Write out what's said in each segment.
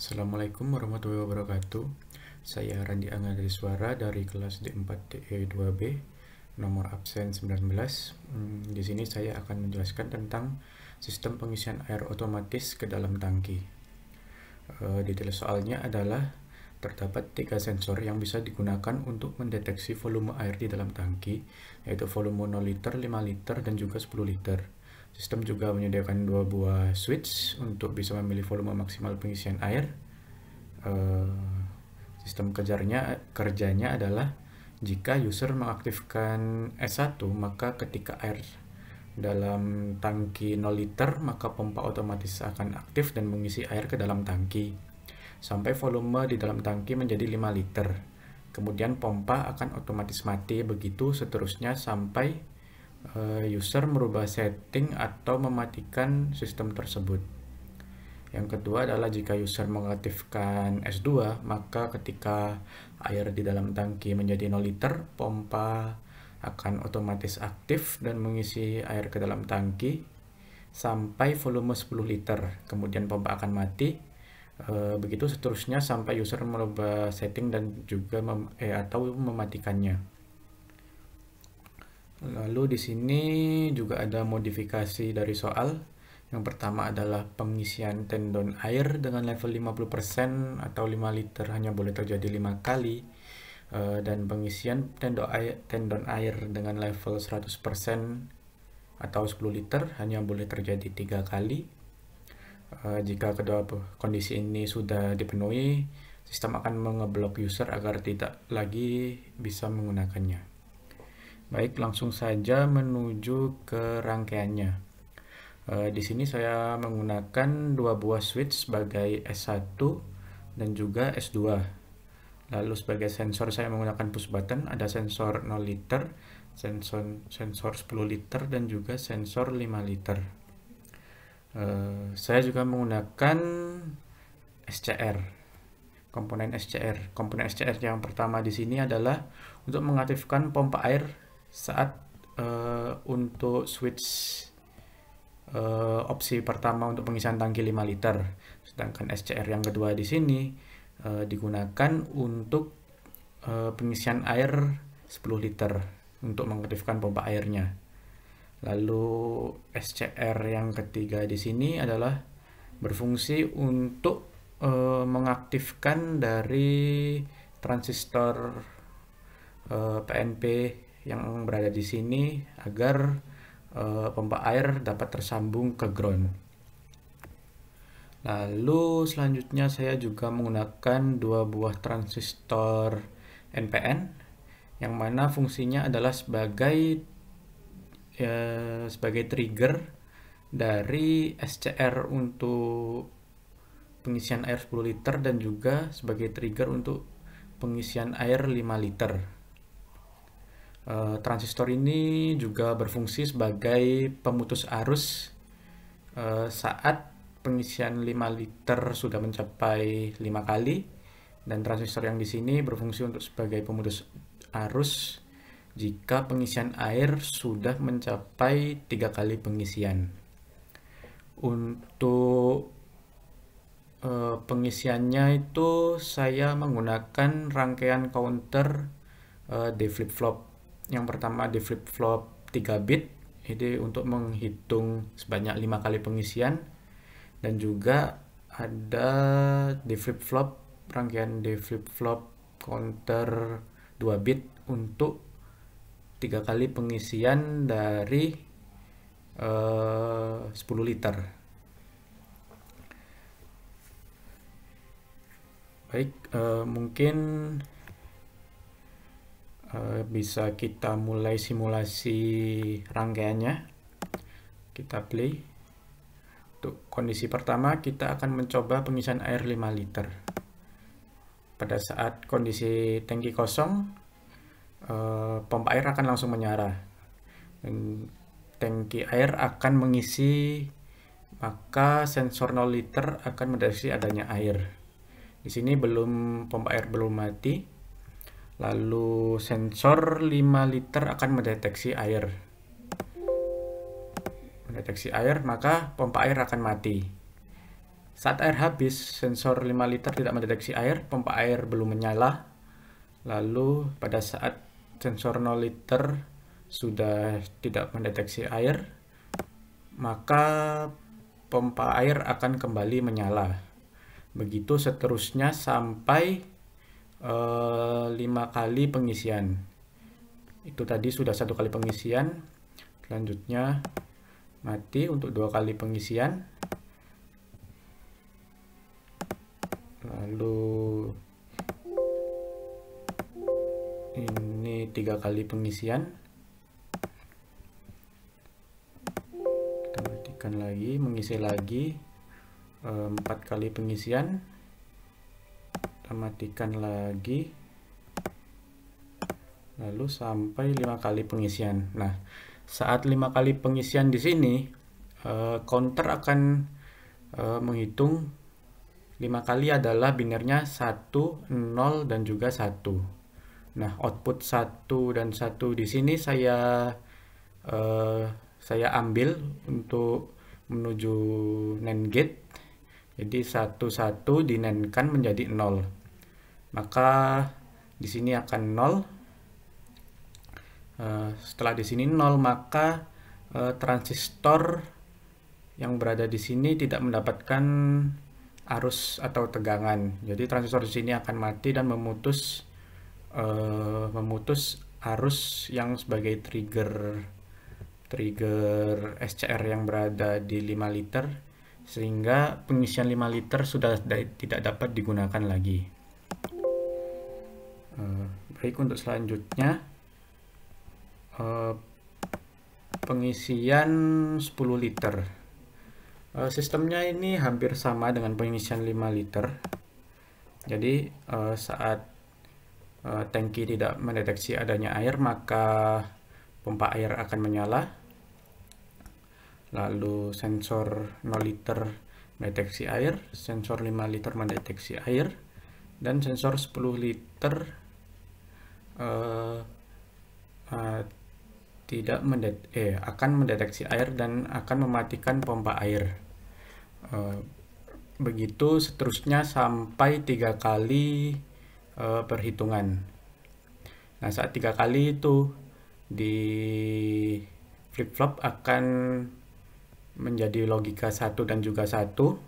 Assalamualaikum warahmatullahi wabarakatuh. Saya Randi Angga Suara dari kelas D4TE2B, nomor absen 19. Hmm, di sini saya akan menjelaskan tentang sistem pengisian air otomatis ke dalam tangki. E, detail soalnya adalah terdapat tiga sensor yang bisa digunakan untuk mendeteksi volume air di dalam tangki, yaitu volume 0 liter, 5 liter, dan juga 10 liter. Sistem juga menyediakan dua buah switch untuk bisa memilih volume maksimal pengisian air. Eh, sistem kejarnya kerjanya adalah jika user mengaktifkan S1 maka ketika air dalam tangki 0 liter maka pompa otomatis akan aktif dan mengisi air ke dalam tangki sampai volume di dalam tangki menjadi 5 liter. Kemudian pompa akan otomatis mati begitu seterusnya sampai Eh, user merubah setting atau mematikan sistem tersebut. Yang kedua adalah jika user mengaktifkan S2, maka ketika air di dalam tangki menjadi 0 liter, pompa akan otomatis aktif dan mengisi air ke dalam tangki sampai volume 10 liter. Kemudian pompa akan mati. Eh, begitu seterusnya sampai user merubah setting dan juga mem eh, atau mematikannya. Lalu di sini juga ada modifikasi dari soal. Yang pertama adalah pengisian tendon air dengan level 50% atau 5 liter hanya boleh terjadi 5 kali. Eh, dan pengisian tendon air, tendon air dengan level 100% atau 10 liter hanya boleh terjadi 3 kali. Eh, jika kedua kondisi ini sudah dipenuhi, sistem akan mengeblok user agar tidak lagi bisa menggunakannya. Baik, langsung saja menuju ke rangkaiannya. E, di sini saya menggunakan dua buah switch sebagai S1 dan juga S2. Lalu sebagai sensor saya menggunakan push button, ada sensor 0 liter, sensor, sensor 10 liter, dan juga sensor 5 liter. E, saya juga menggunakan SCR, komponen SCR. Komponen SCR yang pertama di sini adalah untuk mengaktifkan pompa air saat uh, untuk switch uh, opsi pertama untuk pengisian tangki 5 liter sedangkan SCR yang kedua di sini uh, digunakan untuk uh, pengisian air 10 liter untuk mengaktifkan pompa airnya lalu SCR yang ketiga di sini adalah berfungsi untuk uh, mengaktifkan dari transistor uh, PNP yang berada di sini agar uh, pompa air dapat tersambung ke ground. Lalu selanjutnya saya juga menggunakan dua buah transistor NPN yang mana fungsinya adalah sebagai eh, sebagai trigger dari SCR untuk pengisian air 10 liter dan juga sebagai trigger untuk pengisian air 5 liter. Eh, transistor ini juga berfungsi sebagai pemutus arus eh, saat pengisian 5 liter sudah mencapai 5 kali dan transistor yang di sini berfungsi untuk sebagai pemutus arus jika pengisian air sudah mencapai 3 kali pengisian. Untuk eh, pengisiannya itu saya menggunakan rangkaian counter D flip-flop yang pertama di flip-flop 3 bit, ini untuk menghitung sebanyak lima kali pengisian. Dan juga ada di flip-flop, rangkaian di flip-flop counter 2 bit untuk tiga kali pengisian dari eh, uh, 10 liter. Baik, uh, mungkin Eh, bisa kita mulai simulasi rangkaiannya kita play untuk kondisi pertama kita akan mencoba pengisian air 5 liter pada saat kondisi tangki kosong eh, pompa air akan langsung menyala dan tangki air akan mengisi maka sensor 0 liter akan mendeteksi adanya air di sini belum pompa air belum mati Lalu sensor 5 liter akan mendeteksi air. Mendeteksi air, maka pompa air akan mati. Saat air habis, sensor 5 liter tidak mendeteksi air, pompa air belum menyala. Lalu pada saat sensor 0 liter sudah tidak mendeteksi air, maka pompa air akan kembali menyala. Begitu seterusnya sampai Eh, lima kali pengisian itu tadi sudah satu kali pengisian selanjutnya mati untuk dua kali pengisian lalu ini tiga kali pengisian kita matikan lagi mengisi lagi eh, empat kali pengisian kita matikan lagi lalu sampai lima kali pengisian nah saat lima kali pengisian di sini eh, counter akan eh, menghitung lima kali adalah binernya 1, 0, dan juga 1 nah output 1 dan 1 di sini saya eh, saya ambil untuk menuju NAND gate jadi 1, 1 dinenkan menjadi 0 maka di sini akan nol. Eh, setelah di sini nol maka eh, transistor yang berada di sini tidak mendapatkan arus atau tegangan jadi transistor di sini akan mati dan memutus eh, memutus arus yang sebagai trigger trigger SCR yang berada di 5 liter sehingga pengisian 5 liter sudah tidak dapat digunakan lagi Eh, baik untuk selanjutnya eh, pengisian 10 liter eh, sistemnya ini hampir sama dengan pengisian 5 liter jadi saat tangki tidak mendeteksi adanya air maka pompa air akan menyala lalu sensor 0 liter mendeteksi air sensor 5 liter mendeteksi air dan sensor 10 liter uh, uh, tidak mendet eh, akan mendeteksi air dan akan mematikan pompa air. Uh, begitu seterusnya sampai tiga kali uh, perhitungan. Nah saat tiga kali itu di flip flop akan menjadi logika satu dan juga satu.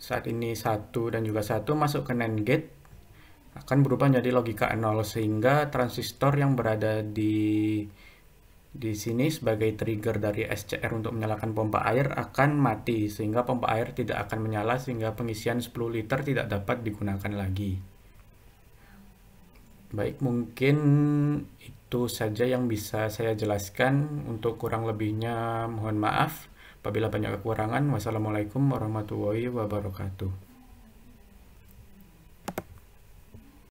Saat ini satu dan juga satu masuk ke NAND gate akan berubah menjadi logika nol sehingga transistor yang berada di di sini sebagai trigger dari SCR untuk menyalakan pompa air akan mati sehingga pompa air tidak akan menyala sehingga pengisian 10 liter tidak dapat digunakan lagi. Baik, mungkin itu saja yang bisa saya jelaskan. Untuk kurang lebihnya mohon maaf. Apabila banyak kekurangan, wassalamualaikum warahmatullahi wabarakatuh.